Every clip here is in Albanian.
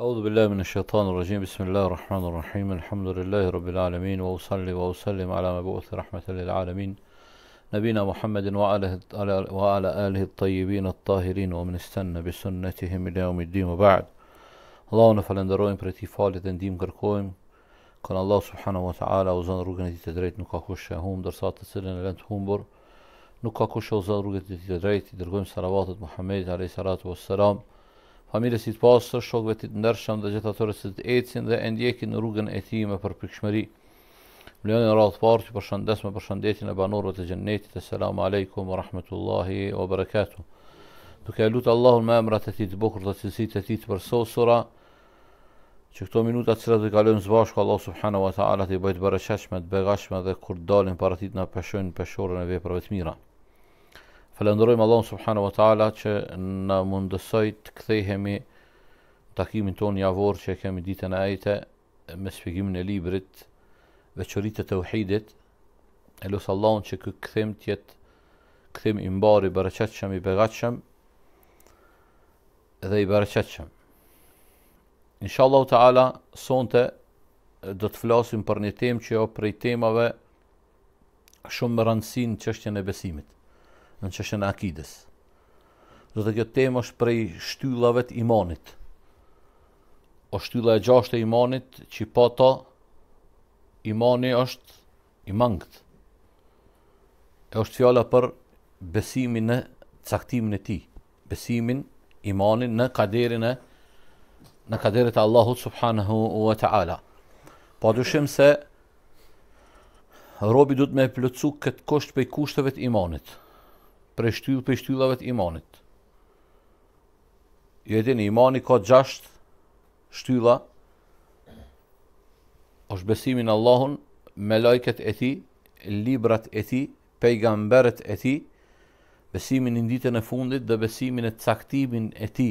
أعوذ بالله من الشيطان الرجيم بسم الله الرحمن الرحيم الحمد لله رب العالمين وأصلي وأسلم على مبعوث رحمة للعالمين نبينا محمد وعلى آله الطيبين الطاهرين ومن استنى بسنتهم إلى يوم الدين وبعد الله نفلن دروين بريتي فالي تنديم كركوين كان الله سبحانه وتعالى وزن روغنتي تدريت نكاكوشا هم درسات تسلن لنت همبر نكاكوشا وزن روغنتي تدريت درقوين صلوات محمد عليه الصلاة والسلام familjes i të pasur, shokëve të ndershëm dhe gjithatorëve që të ecin dhe e ndjekin në rrugën e tij me përpikshmëri. Mbledhën në radhë të parë që përshëndes me përshëndetjen e banorëve të xhennetit. Assalamu alaikum wa rahmatullahi wa barakatuh. Duke lutë Allahun me emrat e tij të bukur dhe cilësitë e tij të përsosura, që këto minuta që do të kalojmë së bashku Allah subhanahu wa taala të bëjë të bereqetshme, të begatshme dhe kur dalin para tij na peshojnë peshorën e veprave të mira. Falenderojmë Allahun subhanahu wa taala që na mundësoi të kthehemi takimin tonë javor që kemi ditën e ajte me shpjegimin e librit Veçoritë e Tauhidit. Elo sallallahu që ky kthem të jetë kthem i mbarë i çetshëm i beqatshëm dhe i beqatshëm. Inshallahu taala sonte do të flasim për një temë që jo prej temave shumë rëndësishme në çështjen e besimit në qëshën akides. Dhe kjo temë është prej shtyllave të imanit. O shtylla e gjashtë e imanit, që pa ta, imani është imangët. E është fjalla për besimin në caktimin e ti, besimin, imanin në kaderin e në kaderit Allahut subhanahu wa ta'ala. Pa po dushim se robi du të me plëcu këtë kusht për kushtëve të imanit për shtyllë për shtyllave të imanit. Jo edhe në imani ka gjasht shtylla, është besimin Allahun, me lajket e ti, librat e ti, pejgamberet e ti, besimin në ditën e fundit dhe besimin e caktimin e ti.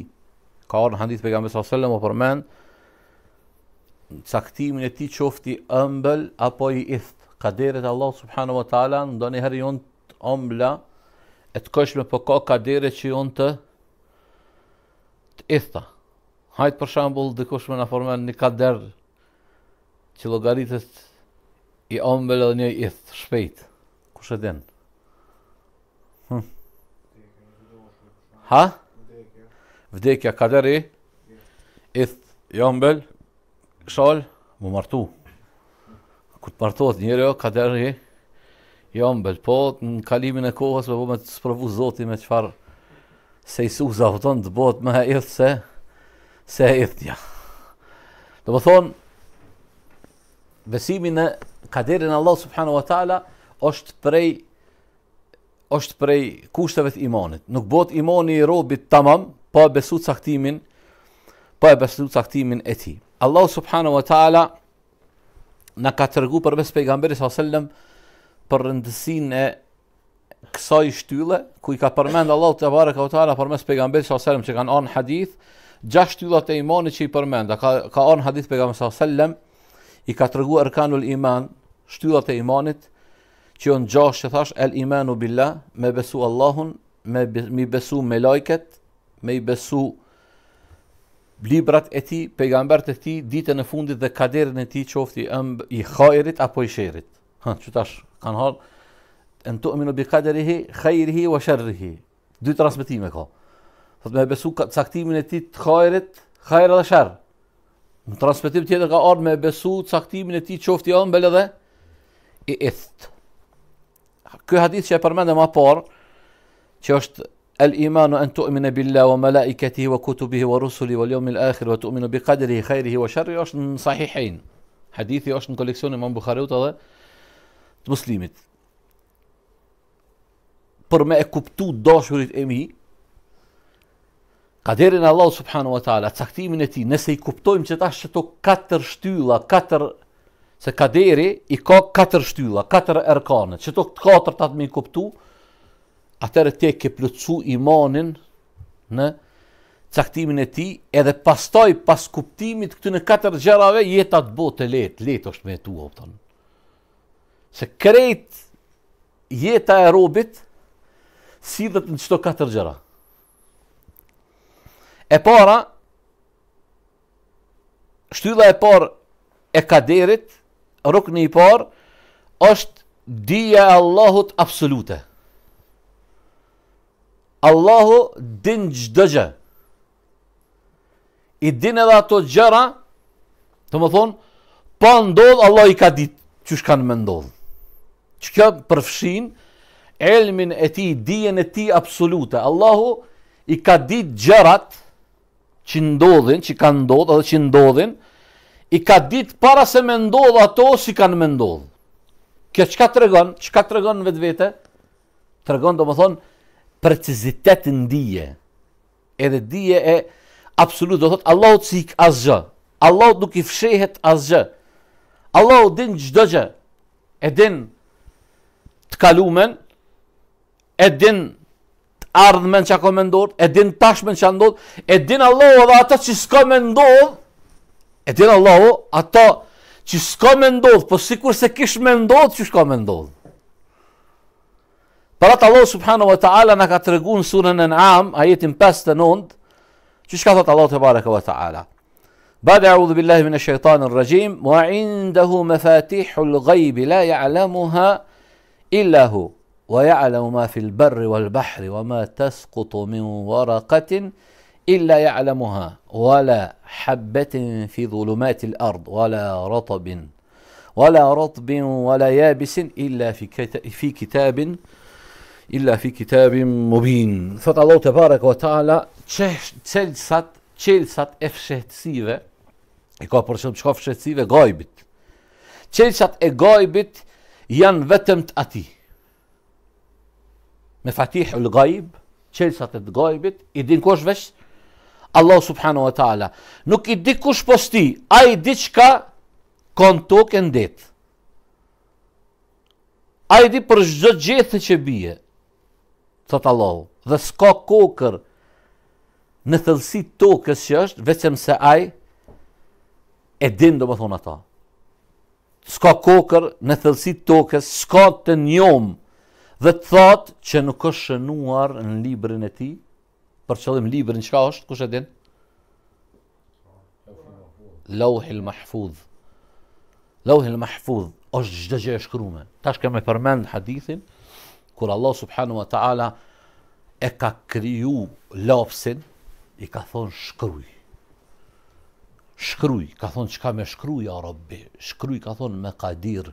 Ka orë në handit pejgamber s.a.s. o përmen, caktimin e ti qofti ëmbël apo i ithë. Kaderet Allah subhanahu wa ta'ala, ndonë i herë jonë të ëmbëla, e të këshme për po ka kadere që ju të të ista. Hajtë për shambull, dhe këshme në formen një kader, që logaritës i ombel dhe një i istë, shpejtë. Kushe dendë? Hm? Ha? Vdekja, ka deri? Istë, i ombele, shalë, më martu. Këtë martu njëre jo, ka Jo më bel, po në kalimin e kohës me po me të sprovu zoti me qëfar se i su zavëton të bot me e ith se se e ith një Dhe më thonë, besimin e kaderin Allah subhanu wa ta'ala është prej është prej kushtëve të imanit. Nuk bot imani i robit të mamë, po e besu saktimin po e besu saktimin e ti. Allah subhanu wa ta'ala në ka tërgu për mes sallallahu alaihi wasallam për rëndësin e kësaj shtylle, ku i ka përmend Allah të barë ka utala për mes pejgamberi s.a.s. që kanë anë hadith, gja shtyllat e imanit që i përmend, ka, ka anë hadith pejgamberi s.a.s. i ka tërgu arkanul iman, shtyllat e imanit, që jo në gjash thash, el imanu billa, me besu Allahun, me, me besu me lajket, me i besu librat e ti, pejgambert e ti, ditën e fundit dhe kaderin e ti qofti ëmb, i khajrit apo i shërit. Ha, që tash, kan har en tu'minu bi qadarihi khajrihi wa sharrihi. Dy transmetime ka. Thot me besu ka caktimin e tij të khajrit, khajr dhe sharr. Në transmetim tjetër ka ardhur me besu caktimin e tij qoftë i ëmbël edhe i ith. Ky hadith që e përmendëm më parë, që është الإيمان أن تؤمن بالله وملائكته وكتبه ورسله واليوم الآخر وتؤمن بقدره خيره وشره أشن صحيحين حديثي أشن كوليكسيون إمام بخاري وتضع të muslimit. Për me e kuptu dashurit e mi, kaderin Allah subhanu wa ta'ala, caktimin e ti, nëse i kuptojmë që ta shëto katër shtylla, katër, se kaderi i ka katër shtylla, katër erkanët, që to katër të me i kuptu, atërë te ke plëcu imanin në caktimin e ti, edhe pastaj pas kuptimit këtë në katër gjerave, jetat bo të let, letë është me tu, optonë se krejt jeta e robit sidhet në qëto katër gjera. E para, shtylla e par e kaderit, rukën i par, është dija e Allahut absolute. Allahu din gjdo gjë. I din edhe ato gjëra, të më thonë, pa ndodhë, Allah i ka ditë që shkanë me ndodhë që kjo përfshin elmin e ti, dijen e ti absolute. Allahu i ka dit gjerat që ndodhin, që kanë ndodhë edhe që ndodhin, i ka dit para se me ndodhë ato si kanë me ndodhë. Kjo që ka të regon, që ka të regon vetë vete, të regon do më thonë precizitet në dije, edhe dije e absolut, do thotë Allahu të asgjë, Allahu nuk i fshehet asgjë, Allahu din gjdo gjë, e din të kalumen, e din të ardhmen që a kome ndodhë, e din tashmen që a ndodhë, e din Allahu edhe dhe ata që s'ka me ndodhë, e din Allahu ata që s'ka me ndodhë, po sikur se kish me ndodhë që s'ka me ndodhë. Për atë Allah subhanu wa ta'ala në ka të regu në surën e në amë, a jetin 5 të nëndë, që shka thotë Allah të barëka wa ta'ala. Bade a u dhubillahi min e shëjtanin rëgjim, wa indahu me fatihul gajbi, la ja'lamuha, إلا هو ويعلم ما في البر والبحر وما تسقط من ورقة إلا يعلمها ولا حبة في ظلمات الأرض ولا رطب ولا رطب ولا يابس إلا في في كتاب إلا في كتاب مبين فالله تبارك وتعالى تشلسات تشلسات e fshehtësive e ka për qëllë qka fshehtësive gajbit qelsat e gajbit janë vetëm të ati. Me fatih lë gajib, qelsat e të i din kosh vesh, Allah subhanu wa ta'ala, nuk i di kush posti, a i di qka kon tokë e ndet. A i di për shdo gjithë që bie, thot Allah, dhe s'ka kokër në thëllësi tokës që është, vetëm se a i e din do më thonë ata s'ka kokër në thëllësit tokës, s'ka të njom, dhe të thotë që nuk është shënuar në librin e ti, për që librin qëka është, kush e din? Lohil Mahfudh. Lohil Mahfudh, është gjithë gjithë shkrumën. Ta shkëm e përmendë hadithin, kur Allah subhanu wa ta'ala e ka kriju lafsin, i ka thonë shkrujë shkruj, ka thonë që ka me shkruj, a rabbi, shkruj, ka thonë me kadir,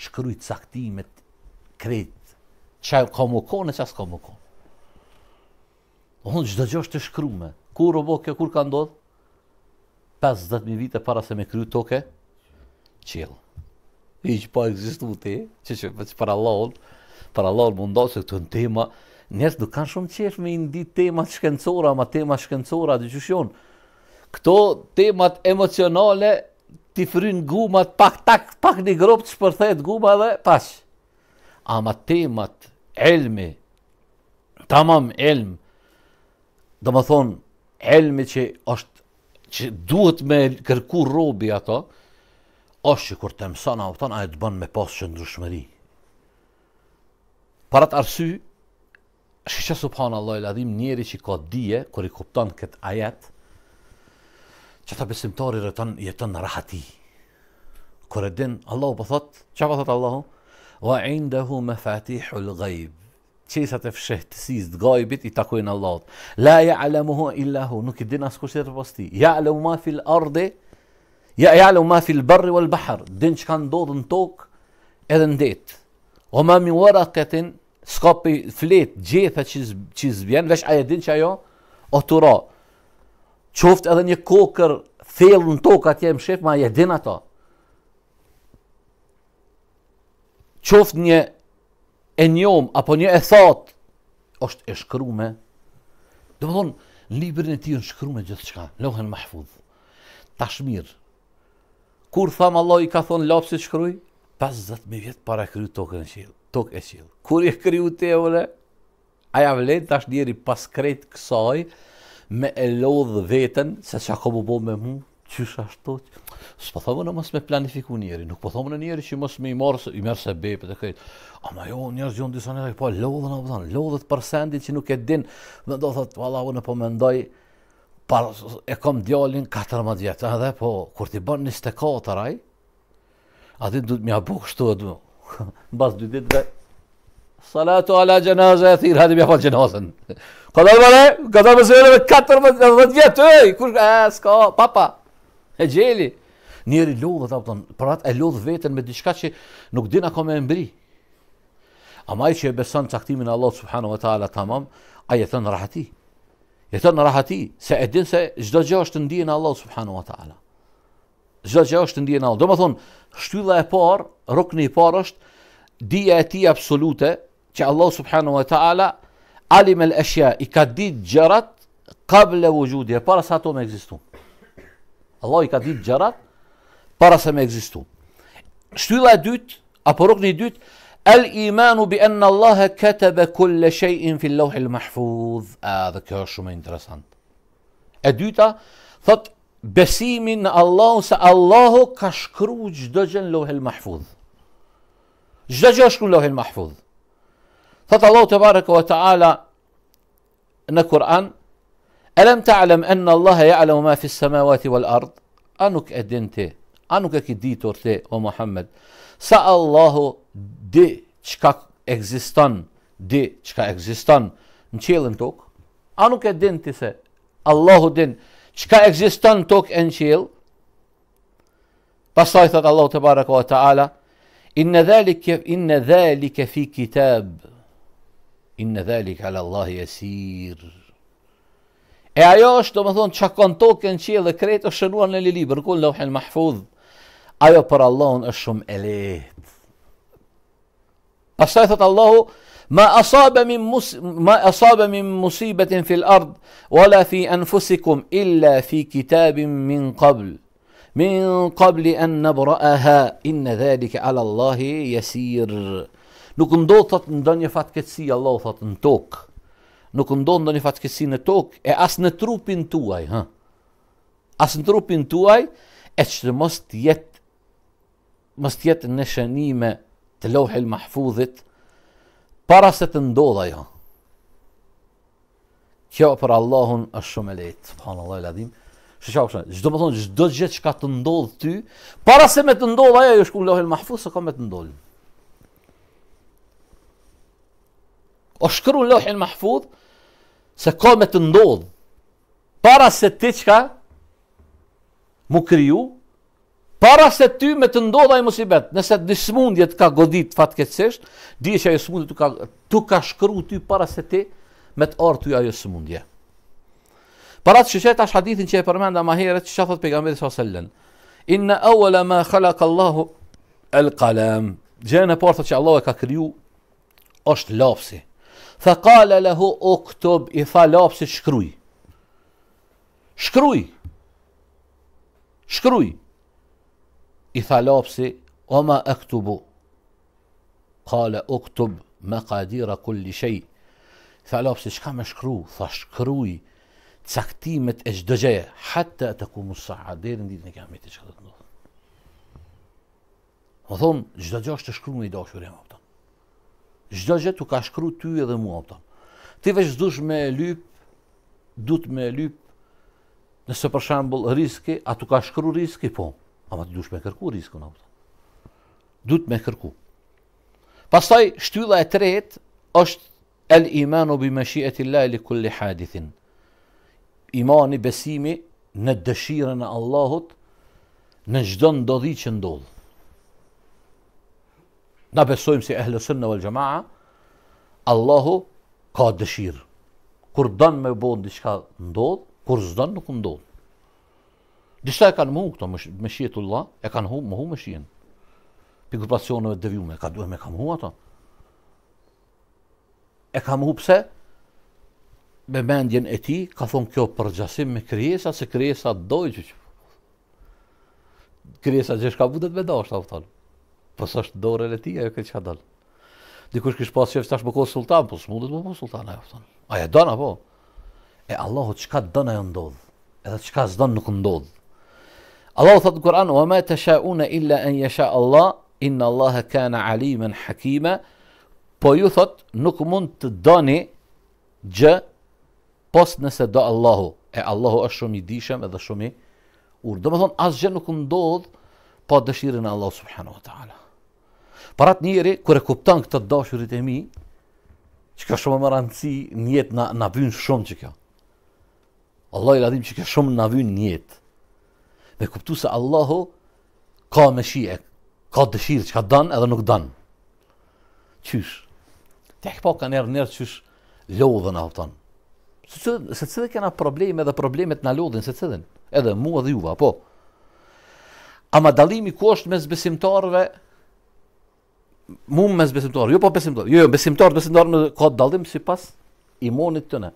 shkruj caktimet, saktimet, kret, që ka më kone, që asë ka më konë. O thonë, gjithë dëgjë është të shkru me, ku robo kjo, kur ka ndodhë? 50.000 vite, para se me kryu toke, qëllë. Po I që pa eksistu u te, që që për para laun, para laun mundat në tema, njësë nuk kanë shumë qefë me indi tema shkencora, ma tema shkencora, dhe që shionë, këto temat emocionale ti fryn gumat, pak tak, pak një grop të shpërthet guma dhe pash. Ama temat, elmi, tamam elm, dhe më thonë, elmi që është, që duhet me kërku robi ato, është që kur të mësën a uton, a e të bënë me pas që ndryshmëri. Para arsy, është që subhanë Allah e ladhim, njeri që ka dije, kër i kuptan këtë ajetë, شتا باستمتار يتن يتن راحتي كردن الله بسط شبطت الله وعنده مفاتيح الغيب تشيسة تفشه تسيز غايبت يتكوين الله لا يعلمه إلا هو نك الدين أسكوشير بستي يعلم ما في الأرض يعلم ما في البر والبحر دينش كان دود نتوك إذن ديت وما من ورقة سكوبي فليت جيثة تشيز بيان ليش آية دينش أيو أتورا qoftë edhe një kokër thellë në tokë atje më shef, ma je din ato. Qoftë një e njomë, apo një e thot, është e shkrume, do më thonë, në librin e ti në shkrume gjithë shka, lohen mahfud, tashmir, kur thamë Allah i ka thonë lapsi shkruj, 50.000 vjetë para kryu tokën e qilë, tokë e qilë. Kur i kryu te, ule, aja vlejt, tash njeri pas kretë kësaj, me e lodhë vetën, se që ako po bo me mu, qysh ashtu, S'po së po mos me planifiku njeri, nuk po thomë në njeri që mos me i marrë, i merë se bepë të kajtë, a jo, njerës gjonë disa njerë, po lodhën, apëtan, lodhët për sendin që nuk e din, dhe të thotë, vala, unë po mendoj, pa e kom djallin 14 vjetë, edhe po, kur ti bën 24 stekatë, aty do du të më bukë shtu, në bas dy ditëve, Salatu ala gjenazë e thirë, hadim ja falë gjenazën. Këtër mëre, këtër mësërë dhe dhëtë vjetë, ëj, kush, e, s'ka, papa, e gjeli. Njeri lodhë, dhe apëton, për atë e lodhë vetën me diçka që nuk din ka me mbri. Ama i që e beson të Allah, subhanu wa ta'ala, tamam, a jetën në rahati. Jetën në rahati, se e din se gjdo gjë është të ndijin Allah, subhanu wa ta'ala. Gjdo gjë është të ndijin Allah. Do më thonë, shtylla e parë, rukni i parë është, dhja e ti absolute, që Allahu subhanahu wa ta'ala alim el eshja i ka dit gjërat kable vëgjudje, para sa to me egzistu. Allah i ka dit gjërat para sa me egzistu. Shtylla dytë, apo rukën i dytë, el imanu bi enna Allah e ketebe kulle shejin fil lohil mahfuz. A, dhe kjo është shumë interesant. E dyta, thot, besimin në Allah, se Allahu ka shkru gjdo gjën lohil mahfuz. Gjdo gjë është kru lohil mahfuz. فضل الله تبارك وتعالى ان القران الم تعلم ان الله يعلم ما في السماوات والارض انك ادنت انك كديتورت ومحمد سال الله دي تشكا اكزيستان دي تشكا اكزيستان نشيلن توك انك ادنت سا الله دين تشكا اكزيستان توك انشيل بس الله تبارك وتعالى ان ذلك ان ذلك في كتاب إن ذلك على Allah jesir. E ajo është do më thonë që kanë tokën që e dhe kretë është shënuar në lili, bërkun lauhen mahfudh, ajo për Allahun është shumë e lehtë. Pastaj thot Allahu, ma asabe min, mus, ma asabe min musibetin fil ard, wala fi anfusikum, illa fi kitabin min qabl. Min qabli an nëbraha, inna dhalike ala Allahi jesirë. Nuk ndodh thot ndonjë fatkeqësi Allah, thot në tokë. Nuk ndodh ndonjë fatkeqësi në tokë e as në trupin tuaj, hë. As në trupin tuaj e që të mos të jetë mos të jetë në shënime të lohel mahfudhit para se të ndodh ajo. Kjo për Allahun është shumë e lejtë, subhanallah e ladhim. Shëqa përshënë, gjdo më po thonë, gjdo gjithë që ka të ndodhë ty, para se me të ndodhë ajo, jo shku në lohel mahfudh, se ka me të ndodhë. o shkru në lohin mahfud, se ka me të ndodhë, para se ti qka, mu kryu, para se ty me të ndodha i musibet, nëse një smundje të ka godit fatkeqësisht, di që ajo smundje të ka, të ka shkru ty para se ti, me të orë ty ajo smundje. Para të shqeqet ashtë hadithin që e përmenda ma heret, që që thotë pegamberi s.a.s. Inna awala ma khalak Allahu el kalem, gjenë e thotë që Allah e ka kryu, është lafsi. Tha kale lehu o këtob, i tha lapë si shkruj. Shkruj. Shkruj. I tha lapë si, o ma e këtubu. Kale o këtob, me kadira kulli shej. I tha shka me shkru? Tha shkruj, caktimet e gjdo gjeje, hatta e të ku musa, a dherën ditë në kiameti që këtë të ndodhë. thonë, gjdo gjo është të shkru në i dashur e Gjdo gjë të ka shkru ty edhe mua tonë. Ti veç dush me lyp, dut me lyp, nëse për shambull riske, a të ka shkru riske, po. Ama ti dush me kërku riske, në avton. Dut me kërku. Pasaj, shtylla e tret, është el imanu bi me shiet illa li kulli hadithin. Imani besimi në dëshirën e Allahut, në gjdo ndodhi që ndodhë. Na besojmë si ehle sënë në vëllë gjemaha, Allahu ka dëshirë. Kur dënë me bojnë në shka ndodhë, kur zënë nuk ndodhë. Dishta e kanë muhu këto me shjetullah, e kanë muhu me shqiet u Allah, e kanë muhë e ka muhë ato. E ka muhu pse, me mendjen e ti, ka thonë kjo përgjasim me krijesa, se krijesa dojë që që që që që që që që që Po sa është dorë e tij ajo këtë ka dal. Dikush kish pas shef tash me ko sultan, po smundet me po sultan ajo thon. A e don apo? E Allahu çka don ajo ndodh. Edhe çka s'don nuk ndodh. Allahu thot në Kur'an: "Wa ma tashauna illa an yasha Allah, inna Allah kana aliman hakima." Po ju thot nuk mund të doni gjë pos nëse do Allahu. E Allahu është shumë i dishëm, edhe shumë i urdhë. Domethën asgjë nuk ndodh pa dëshirën e Allahu subhanahu wa taala. Për atë njëri, kër e kuptan këtë dashurit e mi, që ka shumë më rëndësi njët në, në vynë shumë që kjo. Allah i ladhim që ka shumë në vynë njët. Me kuptu se Allahu ka me shie, ka dëshirë që ka danë edhe nuk danë. Qysh? Tek po ka njerë nërë qysh lodhën a Se cëdhen, se cëdhen kena probleme dhe problemet në lodhin, se cëdhen, edhe mua dhe juva, po. A ma ku është mes besimtarëve mu mes besimtar, jo po besimtor, jo jo, besimtor, besimtar në ka të si pas imonit të ne.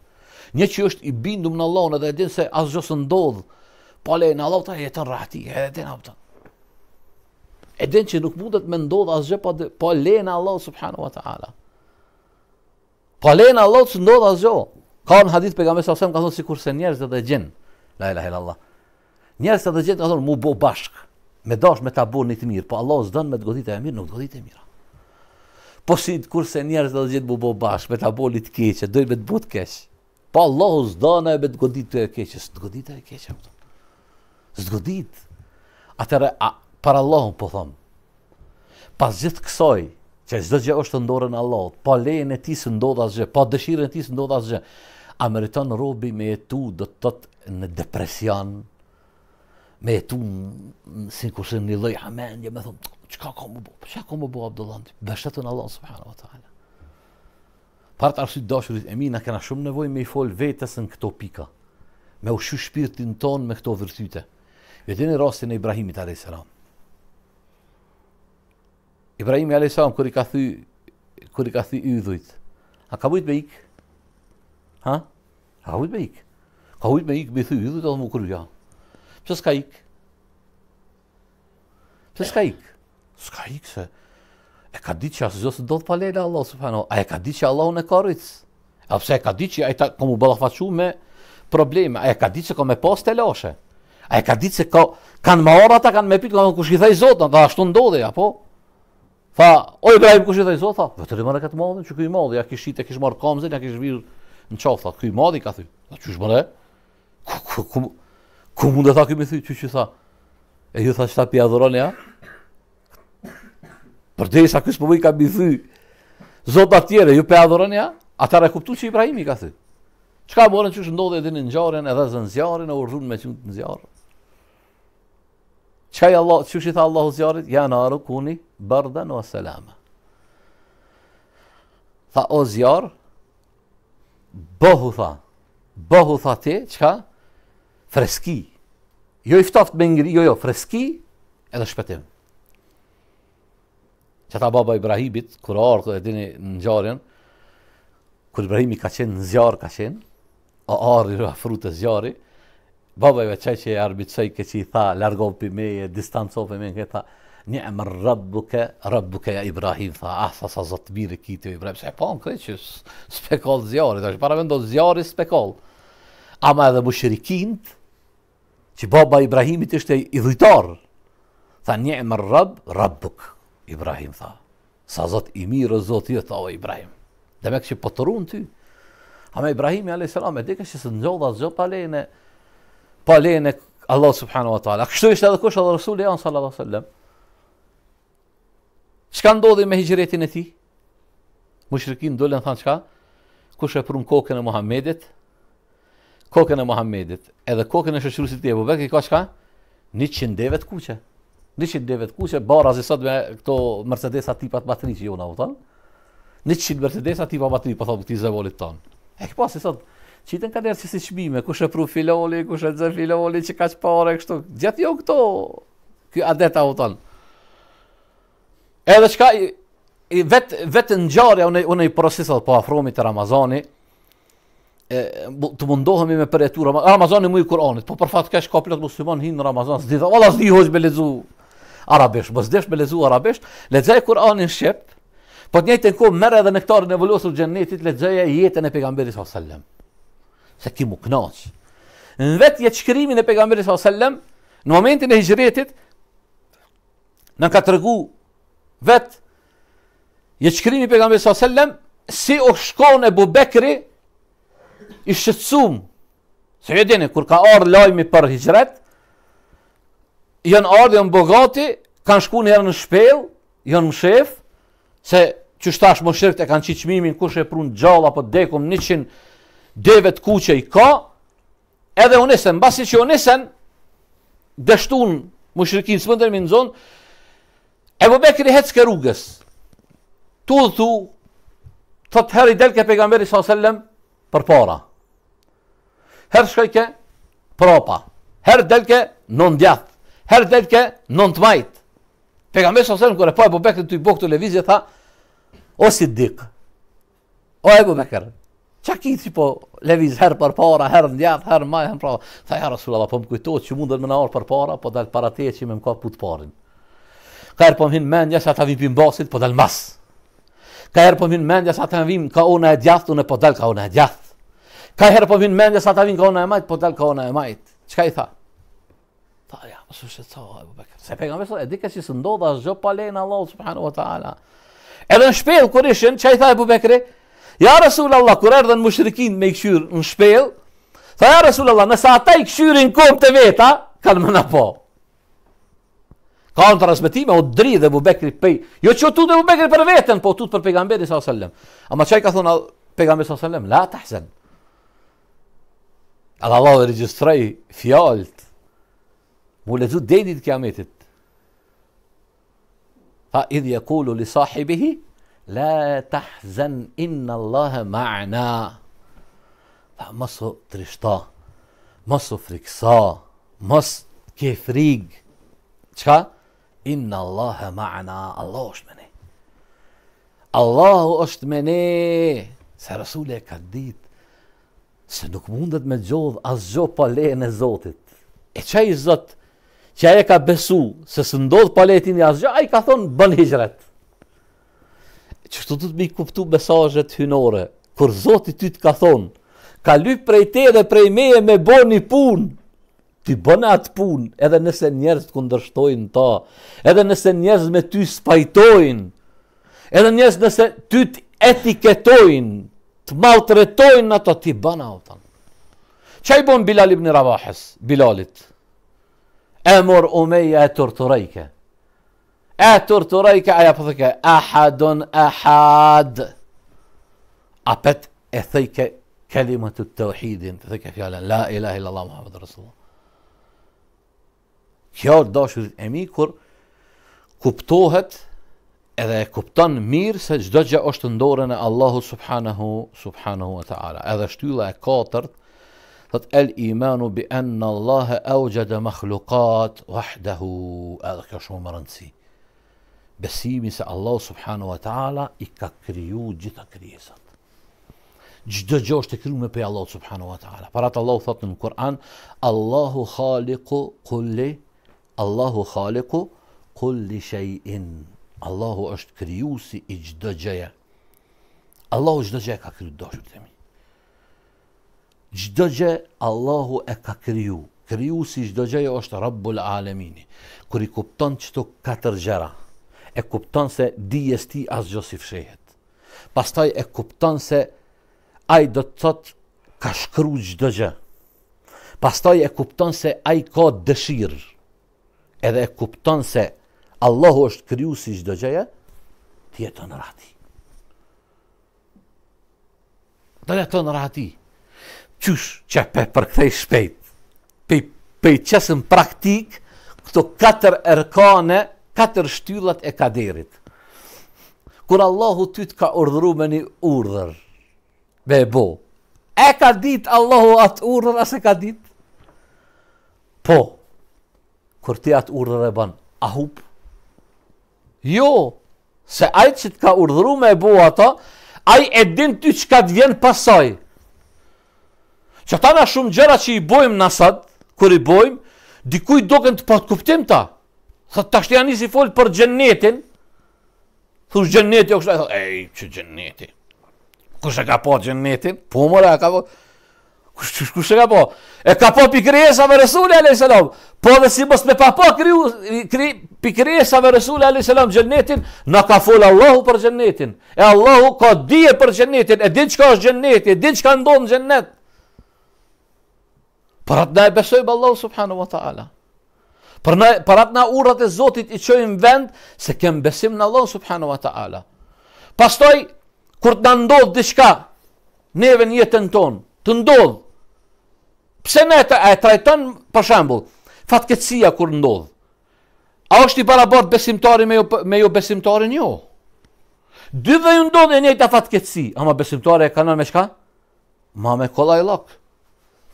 Një që është i bindu më në Allahun edhe e din se asë gjësë ndodh, po le e në ta jetën rati, e dhe din apëtan. E din që nuk mundet me ndodh asë gjë, po le e në subhanu wa ta'ala. Po le e në së ndodh asë gjë. Ka në hadith për gamës asem ka thonë si kurse se njerës dhe dhe gjenë, la ilaha lë Allah. Njerës dhe dhe gjenë ka thonë mu bo bashkë, me dash me ta bo një të mirë, po Allah s'dan me të godit e mirë, nuk të godit e mirë. Po si të kurse njerës dhe gjithë bubo bo bashkë, me të abolit keqë, dojnë me të butë keqë. Po Allah së dana e me të godit të e keqë, së të godit e e keqë. Po. Së të godit. Atëre, a, para Allah po thomë, pas gjithë kësoj, që zdo gjë është të ndore në Allah, po lejën e ti së ndodhë asë gjë, po dëshirën e ti së ndodhë asë gjë, a meriton robi me jetu do të tëtë në depresion, me jetu në, si në kushën një lojë hamendje, me thomë, çka ka më bë? Çka ka më bë Abdullah? Dashatun Allah subhanahu wa taala. Për të arsyt dashurit e mi, në kena shumë nevoj me i fol vetës në këto pika, me u shu shpirtin ton me këto vërtyte. Vetin e rastin e Ibrahimit a.s. Ibrahimi a.s. kër i ka thy, kër i ka thy ydhujt, a ka bujt me ikë? Ha? A ka bujt me ikë? Ka bujt me ik, me thy ydhujt, a dhe mu kërja. Pse s'ka ik? Pse s'ka ik? s'ka ikse. E ka ditë që asë gjësë do të palele Allah, subhano. A e ka ditë që Allah unë e karitës? A përse e ka ditë që a i ta komu faqu me probleme? A e ka ditë që kom e pas të lashe? A e ka ditë që ka, kanë ma orë ata, kanë me pikë, kanë kush i thaj zotë, dhe ashtu ndodhe, apo? Tha, o i brajim kush i thaj zotë, tha, vetëri mërë këtë madhe, që këj madhe, ja kish shite, kish marë kamzen, ja kish virë në qafë, tha, këj madhe ka thuj, tha, që shmëre? Ku, ku, mund e tha këj thuj, që që tha, e ju tha që ta pja ja? Për dhe i sa kësë përbëj ka bithy Zotë atjere, ju për adhërën ja Ata kuptu që Ibrahimi ka thë Që ka borën që shë ndodhe edhe në nxarën Edhe zë në e urdhën me që në zjarën Që që shë i tha Allahu zjarët Ja në arë kuni bërda në selama Tha o zjarë Bëhu tha Bëhu tha te që ka Freski Jo i ftoft me ngri, jo jo, freski Edhe shpetim që ta baba Ibrahimit, kërë orë dhe dini në gjarën, kërë Ibrahimi ka qenë në zjarë ka qenë, a arë i rafru të zjarë, baba i jo veqaj që e arbitësaj ke që i tha, largov për me e për me ke tha, një e më rabbuke, ja Ibrahim, tha, ah, tha sa zotë mirë kiti o Ibrahim, se po në kërë që spekol zjarë, dhe është para vendot zjarë i spekol, ama edhe më shirikint, që baba Ibrahimit ishte i dhujtarë, tha një e më Ibrahim tha. Sa zot i mirë zot i tha o Ibrahim. Dhe me kështë pëtëru po në ty. A me Ibrahimi a.s. E di kështë se në gjodha zë gjodha palene, palene Allah subhanu wa ta'ala. Kështu ishte edhe kështë edhe rësulli janë sallallahu a.s. Qëka ndodhi me hijgjëretin e ti? Më shërkin dole në thanë qëka? Kështë e prunë kokën e Muhammedit? Kokën e Muhammedit. Edhe kokën e shëqërusit të jebubek i ka qëka? Një qëndeve të kuqe. Në çit devet kuçe bara si sot me këto Mercedesa tipa të matriç jona u thon. Në çit Mercedesa tipa matri po thon ti zavolit ton. E ke si sot çitën ka derë si çmime, kush e profiloli, kush e zafiloli, që ka pare, kështu. Gjatë jo këto. kjo adeta u thon. Edhe çka vet në ngjarja unë unë i procesoj po afromi te Ramazani. E, të mundohemi me përjetur Ramazani më i Kur'anit, po për fatë kesh ka plët musliman hinë në Ramazan, së ditë, ola së hoqë me lezu arabisht. Mos desh me lezu arabisht, lexoj Kur'anin shqip. Po të njëjtën kohë merr edhe nektarin e volosur të xhenetit, lexoj jetën e pejgamberit sallallahu alajhi wasallam. Sa kimu knaç. Në vetë jetë shkrimin e pejgamberit sallallahu wasallam në momentin e hijretit në ka tregu vet jetë shkrimi pejgamberit sallallahu alajhi wasallam si u shkon e bubekri i shqetësuar Se e dini, kur ka orë lojmi për hijret, janë ardhë, janë bogati, kanë shku një herë në shpel, janë më shef, se shtash më shirkët e kanë qiqmimin, kush e prunë gjallë, apo dekum, një qinë devet kuqe i ka, edhe unisen, basi që unisen, dështun më shirkin së mëndërmi në zonë, e bo bekri hecë ke rrugës, tu dhe tu, të të heri delke pegamberi s.a.s. për para, herë shkajke, propa, herë delke, non herë të ke nën të majt. Pejgamberi sa selam kur apo Abu Bekri ti bëk të lëvizje tha o Siddiq. O Abu Bekr. Çaki ti po lëviz herë për para, herë ndjat, herë më hem prova. Tha ja Rasulullah po më kujto të çu mundën më na or për para, po dal para te që më ka put parën. Ka herë po vin mendja sa ta vi bim po dal mas. Ka herë po vin mendja sa ta vi ka ona e djathtë në po dal ka ona e djathtë. Ka herë po vin mendja sa ta vi ka ona e majt, po dal ka ona e majt. Çka i tha? Tha ja. Su shë të Ebu Bekr. Se pejgamberi sa e dike si së ndodha zhë pa lejnë Allah subhanu wa ta'ala. Edhe në shpel kër ishen, që i tha Ebu Bekri? Ja Rasul Allah, kër erdhen mushrikin me i këshyrë në shpel, tha ja Rasul Allah, nësa ata i në kom të veta, kanë më në po. Ka në transmitime, o dri dhe Ebu Bekri pej, jo që tu dhe Ebu Bekri për veten, po tu për pejgamberi sa Ama që i ka thonë pejgamberi sa la të hzen. Allah dhe registrej fjallët, Mu lezu dhejni të kiametit. Fa idhë e kulu li sahibihi, la tahzen inna Allahe ma'na. Fa mësë trishta, mësë friksa, mësë ke frig. Qa? Inna Allahe ma'na. Allah është mene. Allahu është mene. Se Rasul ka dit, se nuk mundet me gjodh, asë gjopale po e Zotit. E qa i Zotë, që aje ka besu se së ndodhë paletin i asgjë, aje ka thonë bën hijret. Qështu të të mi kuptu besajet hynore, kur zoti ty të ka thonë, ka lypë prej te dhe prej meje me bo një punë, ti bëna atë punë, edhe nëse njerëz të kundërshtojnë ta, edhe nëse njerëz me ty spajtojnë, edhe njerëz nëse ty të etiketojnë, të maltretojnë ato, ti bën o tanë. Qaj bon Bilal ibn Ravahes, Bilalit? Bilalit? emor umeja e tërturajke. E tërturajke, aja po dheke, ahadun, ahad. A pet e thejke kelimën të të uhidin, të thejke fjallën, la ilahe illallah Muhammed Rasullullah. Kjo do shudit e mi kur kuptohet edhe e kupton mirë se gjdo gjë është ndore në Allahu subhanahu, subhanahu wa ta'ala. Edhe shtylla e katërt Thot el imanu bi enna Allahe augjede makhlukat wahdahu. Edhe kjo shumë më rëndësi. Besimi se Allah subhanu wa ta'ala i ka kryu gjitha kryesat. Gjdo gjo është e kryu me pëjë Allah subhanu wa ta'ala. Parat Allah u thotë në Kur'an, Allahu khaliku kulli, Allahu khaliku kulli shejin. Allahu është kryu si i gjdo gjeja. Allahu gjdo gjeja ka kryu të doshur të gjdo gjë Allahu e ka kriju. Kriju si gjdo gjë jo është Rabbul Alemini. Kër i kupton që të katër gjera, e kupton se dijes ti asë gjë si fshehet. Pastaj e kupton se aj do të thotë ka shkru gjdo gjë. Pastaj e kupton se aj ka dëshirë. Edhe e kupton se Allahu është kriju si gjdo gjëja, tjetë në rati. Dhe të në rati qysh që pe përkthej shpejt. Pe, pe qesën praktik, këto katër erkane, katër shtyllat e kaderit. Kur Allahu ty të ka urdhru me një urdhër, me e bo, e ka dit Allahu atë urdhër, asë e ka dit? Po, kur ti atë urdhër e ban, a hup? Jo, se ajtë që të ka urdhru me e bo ato, Ai e din ty çka të vjen pasoj. Që ta nga shumë gjera që i bojmë nësat, kër i bojmë, dikuj doken të patë kuptim ta. Tha të ashtë janë nisi folë për gjennetin, thush gjenneti, o kështë, e, që gjenneti, kështë e ka po gjennetin, po mëra e ka po, kështë e ka po, e ka po pikrejesa me Resulja, a.s. Po dhe si mos me pa po pikrejesa me Resulja, a.s. gjennetin, në ka folë Allahu për gjennetin, e Allahu ka dhije për gjennetin, e din që është gjennetin, e din që ndonë gjennet, Për atë na e besojmë Allah subhanu wa ta'ala. Për, për atë na urat e Zotit i qojmë vend se kemë besim në Allah subhanu wa ta'ala. Pastoj, kur të në ndodhë diçka, neve një jetën tonë, të ndodhë, pse ne të e trajton, për shambull, fatkecia kur ndodhë, a është i parabot besimtari me jo, me jo besimtarin jo? Dyve ju ndodhë e njëjta fatkeci, ama besimtari e kanon me shka? Ma me kolaj lakë.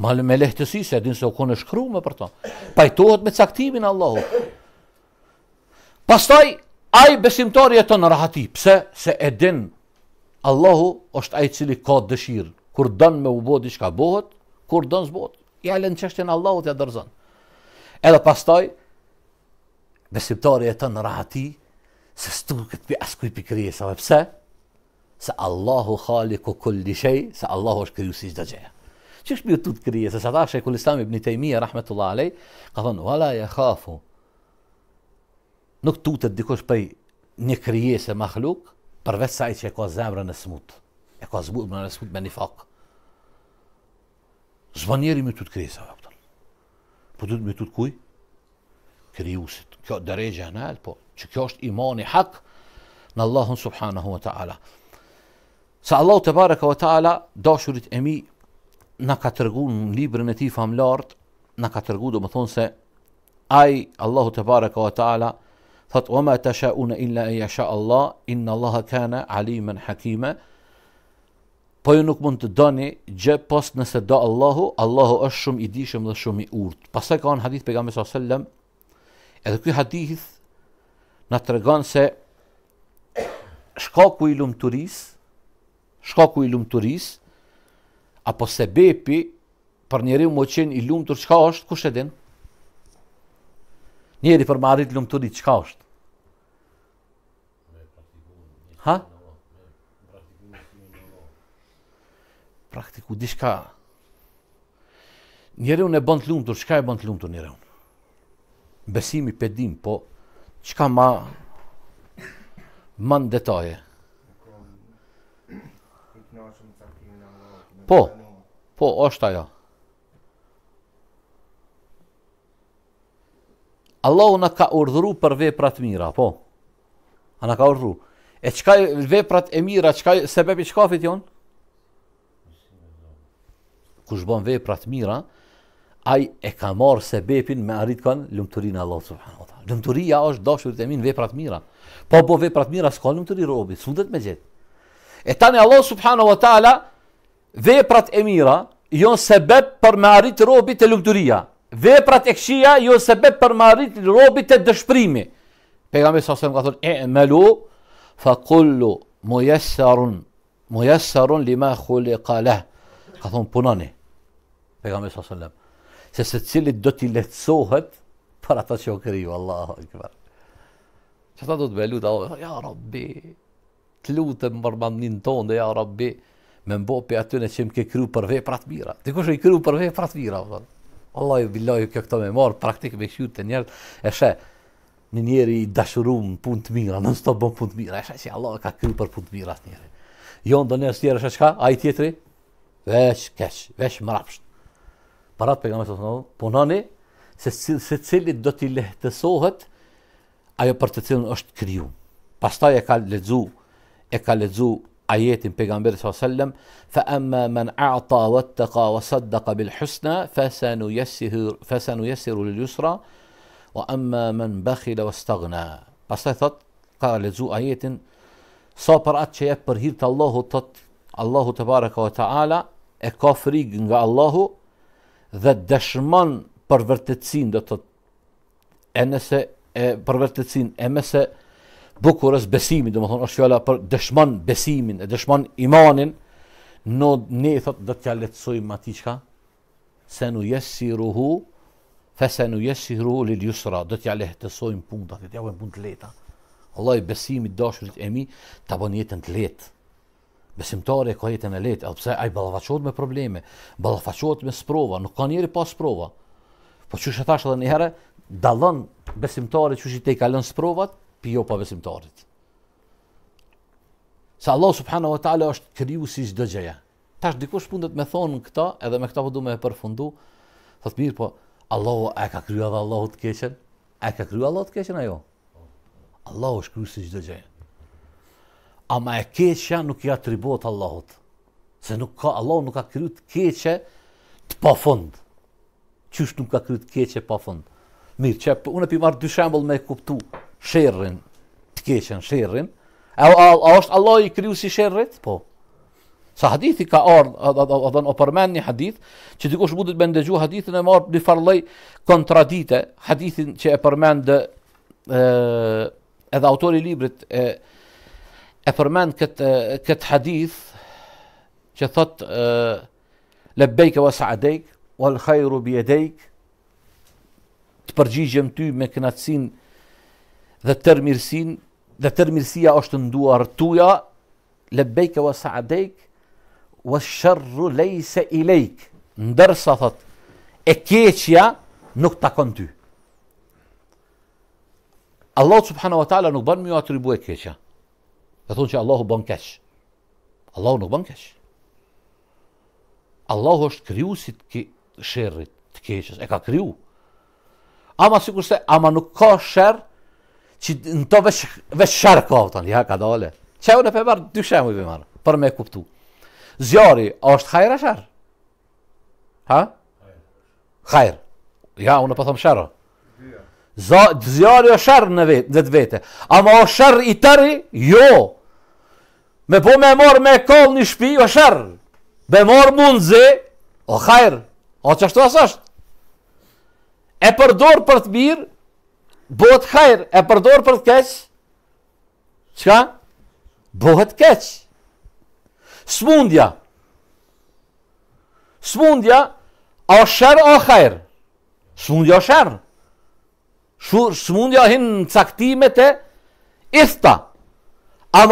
Malë me lehtësi se edhin se o kone shkru me për to. Pajtohet me caktimin Allahu. Pastaj, aj besimtari e të në rahati. Pse? Se edhin Allahu është aj cili ka dëshirë. Kur dënë me u bodi shka bohët, kur dënë zbohët. Ja le në qeshtin Allahu të ja dërzan. Edhe pastaj, besimtari e të në rahati, se stu këtë pi askuj për krije, sa pse, Se Allahu khali ku kulli shej, se Allahu është kryu si gjithë që është të krije, se sa ta është e kul islami ibn i tejmija, rahmetullahi alej, ka thonë, wala e khafu, nuk tutet dikosh për një krije se makhluk, përvec sajt që e ka zemrë në smut, e ka zbut në smut me një fak. Zbën njeri më të të krije, sa da këtër. Po të të të të kuj? Krijusit. Kjo dërejgja në po, që kjo është imani hak në Allahun subhanahu wa ta'ala. Sa Allahu te barëka wa ta'ala, dashurit e mi na ka tregu në librën e tij famlar, na ka më domethën se ai Allahu te baraka wa taala thot o ma tashauna illa an Allah, inna Allah kana aliman hakima. Po ju nuk mund të doni gjë pas nëse do Allahu, Allahu është shumë i dishëm dhe shumë i urtë. Pastaj ka një hadith pejgamberi sallallahu alajhi edhe ky hadith na tregon se shkaku i lumturisë, shkaku i lumturisë apo se sebepi për njeri u moqen i lumtur, qka është, kush e din? Njeri për marit lumëturi, qka është? Ha? Praktiku, di shka. Njeri unë e bënd të lumtur, qka e bënd të lumtur njeri unë? Besimi, pedim, po, qka ma, ma në detaje? Ha? Po, po, është ajo. Allahu në ka urdhru për veprat mira, po. A në ka urdhru. E qka veprat e mira, qka sebepi qka fit jonë? Kush bon veprat mira, aj e ka marë sebepin me arritë kanë lumëturinë Allahu subhanahu wa ta. Lumëturia është dashurit e minë veprat mira. Po, po, veprat mira s'ka lumëturi robit, sundet me gjithë. E tani Allahu subhanahu wa ta'ala, veprat e mira jon sebeb për me arrit robit të lumturia. Veprat e këqija jon sebeb për me arrit robit të dëshprimi. Pejgamberi sa selam ka thonë e melu fa kullu muyassarun muyassarun lima khuliqa la. Ka thonë punoni. Pejgamberi sa selam. Se se cilit do t'i lehtësohet për ata që o kriju, Allahu Akbar. Qëta do du të belu ja Rabbi, të lutëm për mandin tonë, ja Rabbi, me mbo aty atyne çim ke kryu për të mira. Dikush e i kryu për të mira. Allah Allahu billahi kjo këto me marë, praktikë me shqyrë të njerët, e shë një njëri i dashurum punë të mira, në stop bon punë të mira, e shë që Allah ka kryu për punë të mira të njerë. Jo, ndonë njerës tjere, shë qka, a i tjetëri, veç keq, veç mrapsht. Për atë pegamës të të se, se do t'i lehtësohet, ajo për të cilën është kriju. Pastaj e ka lexu e ka lexu ajetin pejgamberit sallallahu alajhi wasallam fa amma man a'ta wattaqa wa saddaqa bil husna fa sanuyassir lil yusra wa amma man bakhila wastaghna pastaj thot ka lexu ajetin sa per at çe per hir Allahu thot Allahu te baraka wa taala e ka frik nga Allahu dhe dëshmon për vërtetësinë do të e nëse e për vërtetësinë e nëse bukurës besimit, dhe më thonë, është fjalla për dëshman besimin, e dëshman imanin, në ne, thot, dhe tja letësojmë ati qka, se në jesë si ruhu, fe se në jesë si ruhu, li ljusëra, dhe tja letësoj punë, dhe tja letësoj punë të leta. Allah i besimit dashurit e mi, t'a abon jetën të letë. Besimtare e ka jetën e letë, edhe pëse, aj me probleme, balafachot me sprova, nuk ka njeri pa sprova, po që shëtash edhe njëherë, dalën besimtare që që i te i kalën sprovat, për jo pabesimtarit. Se Allah subhana wa ta'ala është kriju si gjithë gjeja. Ta është dikush pundet me thonë në këta, edhe me këta po du me e përfundu, thotë mirë po, Allah e ka kryu dhe Allah të keqen? E ka kryu Allah të keqen a jo? Allah është kryu si gjdo gjeja. Ama e keqja nuk i atribuat Allahot. Se nuk ka, Allah nuk ka kryu të keqe të pa fund. Qysh nuk ka kryu të keqe pa fund? Mirë, që unë e pi marrë dy shembol me kuptu sherrin, të keqen sherrin, a është Allah i kryu si sherrit? Po. Sa hadithi ka ardhë, o dhe në opërmen një hadith, që të kush mundit me ndëgju hadithin e marrë një farlej kontradite, hadithin që e përmen dhe edhe autori librit e, e përmen këtë kët hadith që thot e, le bejke vësa adejk, o lë bjedejk, të përgjigjëm ty me kënatësin dhe tërmirësin, dhe tërmirësia është nduar tuja, le bejke wa saadejk, wa shërru lejse i lejk, ndërsa thot, e keqja nuk takon ty. Allah Subhanahu wa ta'la nuk ban mjë atribu e keqja, dhe thunë që Allahu ban kesh, Allahu nuk ban kesh, Allahu është kryu si të shërrit të keqës, e ka kryu. Ama si kurse, ama nuk ka shërë, që në to vesh shërë ka, të ja, ka dole. Që e në e marë, dy shemë i për marë, për me kuptu. Zjari, është hajra a shërë? Ha? Kajrë. Ja, unë po për thëmë shërë. Zjari është shërë në vetë vete. A është shërë i tëri? Jo. Me po me marë me kolë një shpi, o shërë. Be marë mundë zë, o kajrë. O që ashtu asë është? E përdorë për të mirë, bëhet hajrë, e përdor për të keqë, Qëka? Bëhet keqë. Smundja, smundja, a shërë o hajrë? Smundja o shërë. Smundja hinë në caktimet e ifta. A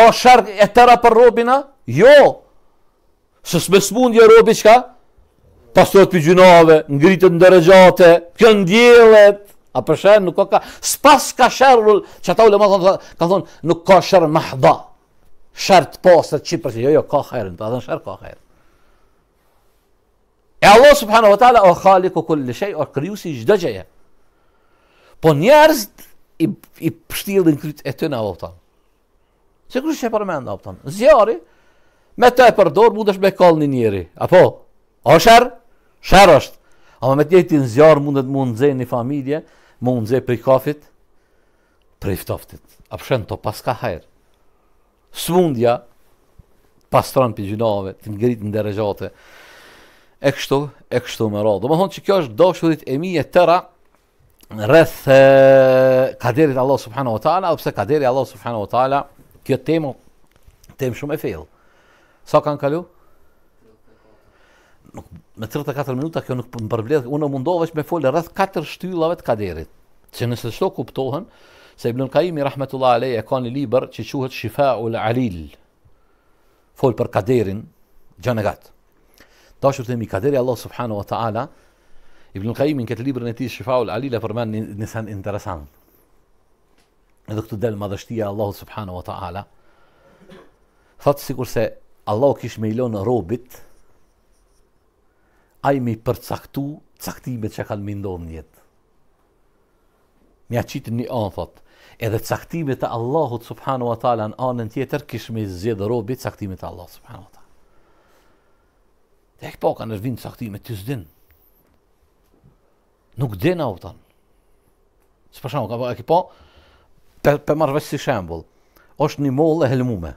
o shërë e tëra për robina? Jo. Së sme smundja robi qëka? Pasot për gjunave, ngritët në dërëgjate, këndjelet, A shërë nuk ka Spas ka shërë Që ata ulema ka thonë Nuk ka shërë mahda Shërë të pasët që përshem Jo, jo, ka kajrën ta po dhe shërë ka kajrën E Allah subhanahu wa ta'ala O khali ku kulli shej O kryu si gjdo gjëje. Po njerëz i, i pështilin e të në avotan Se kërë që e përmenda avotan Zjarë Me të e përdor mund është me kall një njëri Apo O shërë Shërë është Ama me të jetin zjarë mundet mund zeni familje më unë zepë i kafit, prej ftoftit, apshen të paska hajrë. Smundja, pastron për gjinave, të ngritë në derejate, e kështu, e kështu më rado. Më thonë që kjo është doshurit e mi e tëra, rreth kaderit Allah subhanahu wa taala, përse kaderi Allah subhanahu wa taala, kjo temë tem shumë e fillë. Sa kanë kalu? Nuk me 34 minuta kjo nuk më përbledh, unë mundova që me folë rreth 4 shtyllave të kaderit, që nëse çdo kuptohen, se Ibn Kaimi rahmetullahi alayh e ka një libër që quhet Shifaul Alil. Fol për kaderin gjanegat. Dashur të mi kaderi Allah subhanahu wa taala Ibn Kaimi në këtë librin e tij Shifaul Alil e përmend një sen interesant. Edhe këtu del madhështia e Allahut subhanahu wa taala. Fat sikur se Allahu kishte me robit, aj mi përcaktu caktimet që kanë mindon njët. Mja qitë një anë, thot, edhe caktimet të Allahut subhanu wa ta'la në anën tjetër, kishme me zjedë robit caktimet të Allahut subhanu wa ta'la. Dhe e këpaka në vindë caktimet të zdinë. Nuk dhena u tanë. Së përshamu, ka përshamu, Për, për marrëve si shembol, është një mollë e helmume.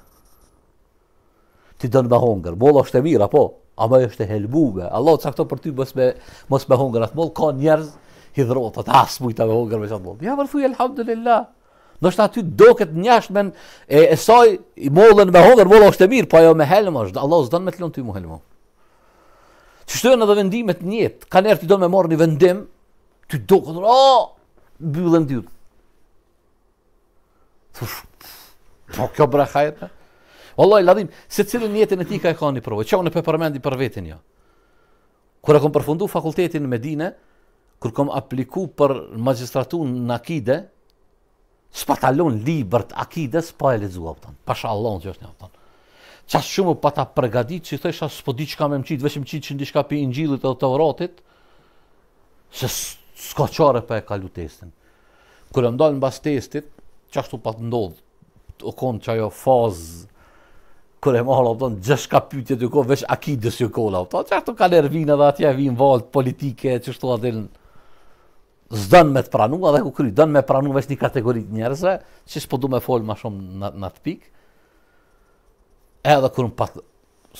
Ti dënë me hongër, mollë është e mirë, apo? Aba është e helbuve, Allah të sakto për ty mos me, mos me hongër. Atë mol ka njerëz hidrot. Atë asë mujta me hongër me qatë Ja, për thuj, alhamdulillah. Në është aty do këtë njashtë men e, e saj i molën me hongër. Mol është e mirë, po ajo me helma është. Allah së me të lënë ty mu helma. Që shtë edhe në dhe vendimet njetë. Ka njerë ti do me morë një vendim. Ty doket këtë rrë. Oh, Bëllën dyrë. Po kjo bre hajtë. Wallah ladhim, se cilën një jetën e ti ka e ka një provoj, që unë e përmendi për ja. jo. e kom përfundu fakultetin në Medine, kur kom apliku për magistratu në akide, s'pa talon libert akides, s'pa e lezu, apëtan. Pasha që është gjështë një, Qasë shumë pa ta pregadit, që i thësha, s'po di që kam e më qitë, veshë më qitë që ndishka pi ingjilit të vratit, se s'ka qare pa e kalu testin. Kure ndalë në bas testit, qashtu pa të ndodhë, o konë që ajo fazë kër e marë, opton, gjësh ka pytje të kohë, vesh akidës ju kohë, që ato ka lërë vina dhe atje vinë valët politike, që shto atë dhe zdën me të pranu, edhe ku kry, dën me pranu vesh një kategorit njerëzve, që shpo du me folë ma shumë në, në të pikë, edhe kërën patë,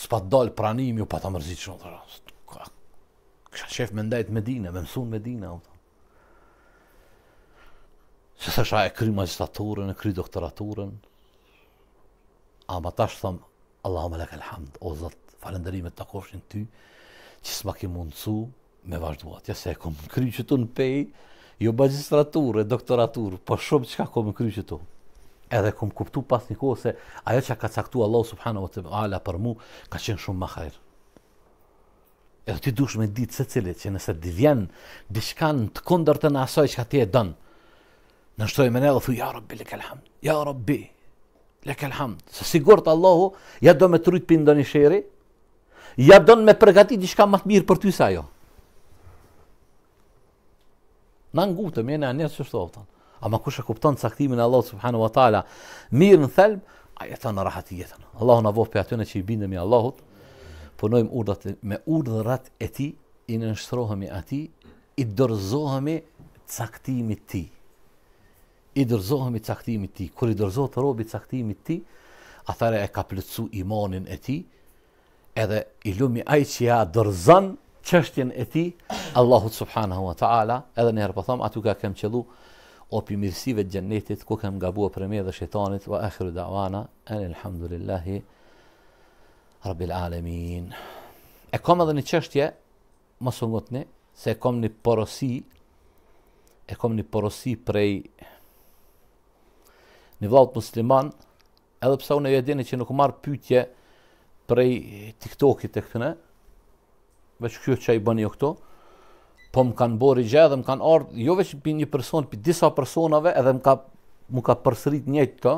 s'pa të dalë pranimi, ju pa të mërzit shumë, dhe, kësha shef me ndajt me dine, me mësun me dine, o, se së shaj e kry magistraturën, e kry doktoraturën, a ma thëmë, Allahumma lakal hamd, o Zot, falënderimet të kofshin ty, që s'ma ke mundësu me vazhduat. Ja se e kom kry që tu në pej, jo magistratur e doktoratur, po shumë që ka kom kry që tu. Edhe kom kuptu pas një kohë se ajo që ka caktu Allah subhanahu wa ta'ala për mu, ka qenë shumë ma khajrë. Edhe ti dush me ditë se cilit që nëse di vjen, di shkanë të kondër të në asoj që ka ti e dënë, në shtoj me ne dhe thuj, ja Rabbi, alhamd, ja Rabbi, Lek hamd, Se sigurt Allahu ja do me trut për ndonjë sheri, ja don me përgatit diçka më të mirë për ty se ajo. Na ngutëm jeni anë të shtofta. A ma kush e kupton caktimin e Allahu subhanahu wa taala, mirë në thelb, ai e thon rahatjetën. Allahu na vof për aty që i i Allahut, punojm urdhat me urdhrat e tij, i nënshtrohemi atij, i dorëzohemi caktimit të tij i dërzohëm i caktimit ti, kër i dërzohë të robit caktimit ti, atare e ka plëcu imanin e ti, edhe i lumi ai që ja dërzan qështjen e ti, Allahut Subhanahu wa Ta'ala, edhe njerë për po thamë, atu ka kem qëllu, o për mirësive të gjennetit, ku kem nga bua për me dhe shetanit, wa akhiru da'wana, anil hamdurillahi, rabbil alemin. E kom edhe një qështje, mësë ngotëni, se e kom një porosi, e kom një porosi prej, një vlaut musliman, edhe pse unë e dini që nuk marr pyetje prej TikTokit të këtëne, veç kjo që i bëni jo këto, po më kanë bërë i gjedhe, më kanë ardhë, jo veç për një person, për disa personave, edhe më ka, më ka përsërit njëtë të,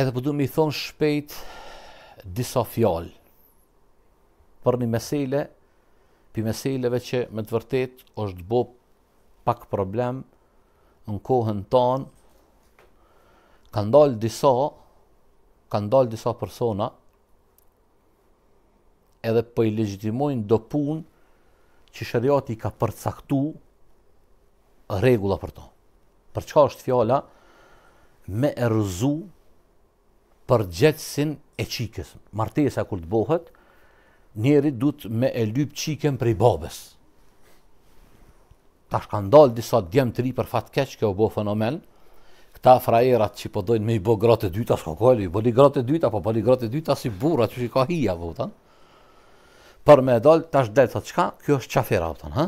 edhe përdu po me i thonë shpejt disa fjallë, për një mesele, për meseleve që me të vërtet është bo pak problem në kohën tanë, kanë dalë disa kanë dalë disa persona edhe për po i legjitimojnë do pun që shëriati ka përcaktu regula për to. Për qka është fjala me erëzu për gjetsin e qikës. Martesa kur të bohet, njerit du të me e lypë qikën për i babes. Ta shka ndalë disa djemë të ri për fatkeq, kjo bo fenomen, këta frajerat që po dojnë me i bo gratë e dyta, shko kojnë, i bo një gratë e dyta, po bo gratë e dyta si bura që që ka hija, po Për me e dollë, ta është delë të qka, kjo është qafira, po utan, ha?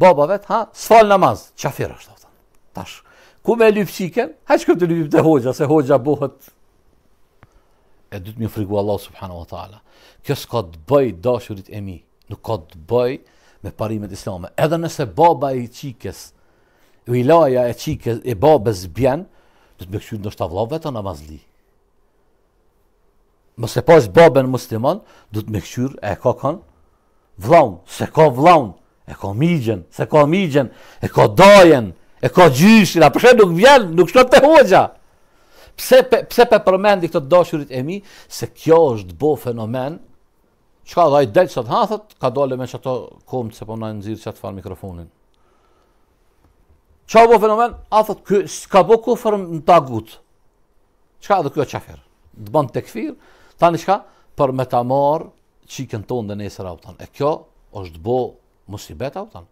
Baba vetë, ha? Së namaz, qafira është, po utan. Ta është, ku me e lypë qiken, ha që këtë lypë të hoxha, se hoxha buhet. E dytë mi frigu Allah, subhanu wa ta'ala. Kjo s'ka të bëj dashurit e mi, nuk ka të bëj me parimet islame. Edhe nëse baba i qikes, u ilaja e qike e babes bjen, dhe të me këshu në shtavlove të namazli. Mëse pas babën musliman, du të me këshur e ka kanë vlaun, se ka vlaun, e ka migjen, se ka migjen, e ka dajen, e ka gjyshin, a përshet nuk vjen, nuk shkot të hoxha. Pse pe, pse pe përmendi këtë dashurit e mi, se kjo është bo fenomen, që ka dhaj delë që të hathët, ka dole me që të komë se po në nëzirë që të farë mikrofonin. Qa u bo fenomen? A thot, kjo s'ka bo kufër në tagut. Qa edhe kjo qafir? Dë bënd të këfir, tani qka? Për me ta marë qikën tonë dhe nesër autan. E kjo është bo musibet auton.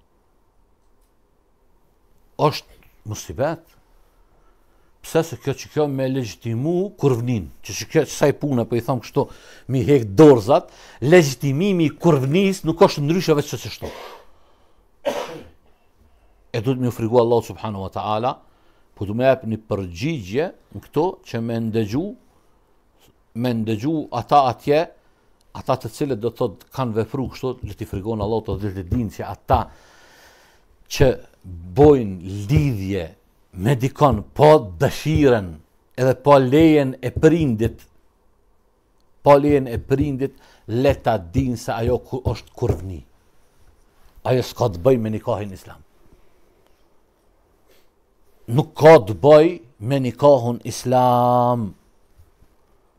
është musibet. Pse se kjo që kjo me legjitimu kurvnin, që që kjo që saj pune, për i po thamë kështu, mi hek dorzat, legjitimimi kurvnis nuk është ndryshëve që që shtohë e du të më frigu Allah subhanu wa ta'ala, po du me jep një përgjigje në këto që me ndëgju, me ndëgju ata atje, ata të cilët do të thotë kanë vepru kështu, le t'i frigon Allah të dhe të dinë që ata që bojnë lidhje me dikon po dëshiren edhe po lejen e prindit, po lejen e prindit, le ta dinë se ajo është kurvni. Ajo s'ka të bëj me nikahin islam nuk ka të bëj me nikahun islam,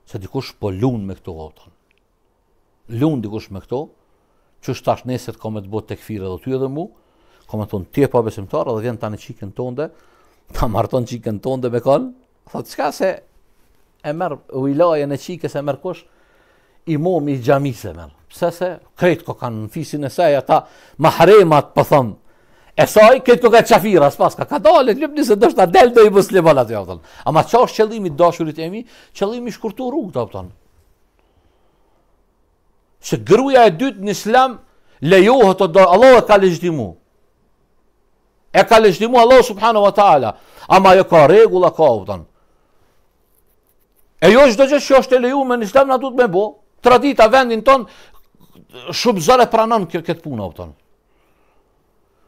se dikush po lunë me këto gotën. Lunë dikush me këto, që është tash neset ka me të botë të këfirë edhe ty edhe mu, ka me tonë tje pa besimtarë edhe vjen të në qikën tonde, ta marton qikën tonde me kanë, thotë qka se e merë vilajën e qikës e merë kush, i momi i gjamise merë, Pse se krejtë ko kanë në fisin e seja ta mahremat për po thëmë, E saj, këtë këtë këtë qafira, ka, ka dalet, lëpë njëse dështë ta del dhe i musliman atë, jopëtën. Ama që është qëllimi të dashurit e mi, qëllimi shkurtu rrugë, jopëtën. Se gruja e dytë në islam lejohë të dorë, Allah e ka legjtimu. E ka lejtimu, Allah subhanu wa ta'ala. Ama e ka regula ka, jopëtën. E jo është do gjithë që është e leju me në islam, na du të me bo. Tradita vendin tonë, shumë zare pranon këtë punë, jopëtën.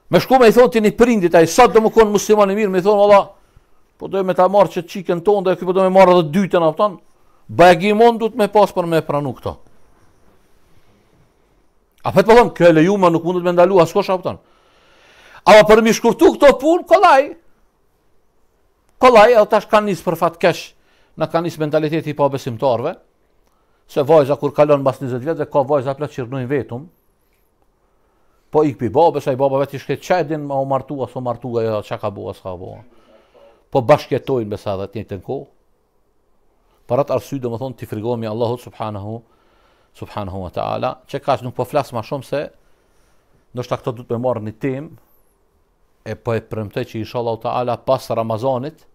Me shku me i thonë ti një prindit, a i sa të më konë muslimani mirë, me i thonë, Allah, po dojë me ta marë që të qikën tonë, dhe këpë po me marë dhe dyten, a pëtonë, bajgimon du të me pas për me pranu këto. A për po të pëtonë, kjo e leju ma nuk mundet me ndalu, asko shë a A ma për mi shkurtu këto punë, kolaj. Kolaj, edhe tash kanë njësë për fatë kesh, në kanë njësë mentaliteti pa besimtarve, se vajza kur kalon bas 20 vjetë, dhe ka vajza plët që Po ik pi babë, sa i baba vetë shkë çaj din ma u martua, thon martua jo, çka ka bua s'ka bua. Po bashkëtojnë me sa dha të njëjtën kohë. Për do arsye thonë ti frigohem mi Allahut subhanahu subhanahu wa taala, çka kash nuk po flas më shumë se ndoshta këto do të më marrni tim e po e premtoj që inshallah taala pas Ramazanit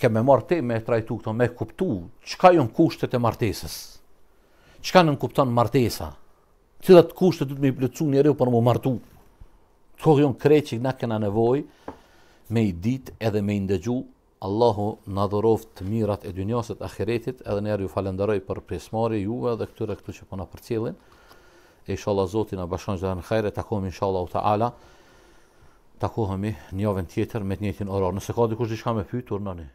kemë me marr tim me trajtu këto, me kuptu çka janë kushtet e martesës. Çka nën kupton martesa? cilat kushtet du të me i plëcu njeri për më martu. Të kjo në që na kena nevoj, me i dit edhe me i ndëgju, Allahu në dhuroft të mirat e dynjasët ahiretit, edhe njerë ju falenderoj për presmari juve dhe këtyre këtu që përna për cilin, e shala zotin a bashkan gjitha në kajre, takohemi në shala ta'ala, takohemi njavën tjetër me të njëtin orar. Nëse ka dikush diçka me pyë, turnani.